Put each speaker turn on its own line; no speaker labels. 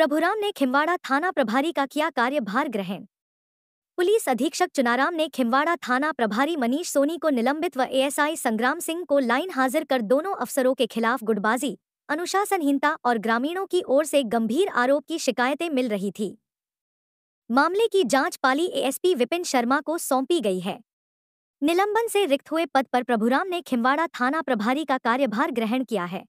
प्रभुराम ने खिमवाड़ा थाना प्रभारी का किया कार्यभार ग्रहण पुलिस अधीक्षक चुनाराम ने खिमवाड़ा थाना प्रभारी मनीष सोनी को निलंबित व एएसआई संग्राम सिंह को लाइन हाजिर कर दोनों अफसरों के खिलाफ गुटबाजी अनुशासनहीनता और ग्रामीणों की ओर से गंभीर आरोप की शिकायतें मिल रही थी मामले की जांच पाली एएसपी विपिन शर्मा को सौंपी गई है निलंबन से रिक्त हुए पद पर प्रभुराम ने खिमवाड़ा थाना प्रभारी का कार्यभार ग्रहण किया है